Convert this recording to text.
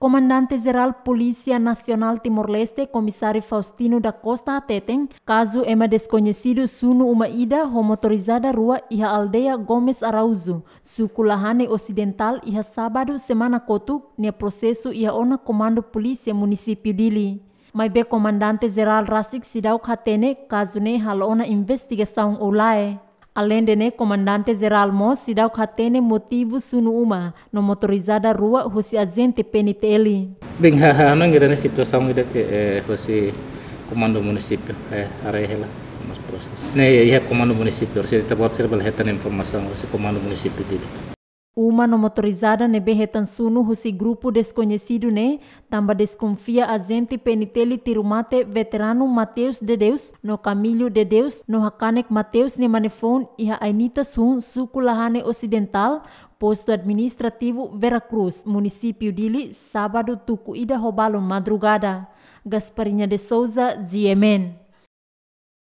Comandante Zeral Polícia Nacional Timor-Leste, comissário Faustino da Costa Ateten, caso ema desconhecido suno uma ida homotorizada rua iha aldeia Gomes Arauzo, suku Lahane Ocidental iha sábado semana kotuk, ne proseso iha ona komando polícia município Dili. Mai be comandante Zeral Rasik Sidau Katene, caso ne halona investigação olae alendene comandante geral mosida katene motivo sunu uma no motorizada rua husi azente peniteli bing ha no ngirane situação ida que eh, husi komando município eh arehela mas proses ne ia comando iya, município se te pode ser belhetan informação hosi komando município dele Uma não motorizada nebe retansunu husi grupo desconhecido né, tamba desconfia gente penitele tirumate veterano Mateus de Deus, no Camilho de Deus, no Hakanek Mateus ne manefon e a Ainita Sun, Suculahane Ocidental, posto administrativo Veracruz, município Dili, sábado ida Robalo, madrugada. Gasparinha de Souza, Diemen.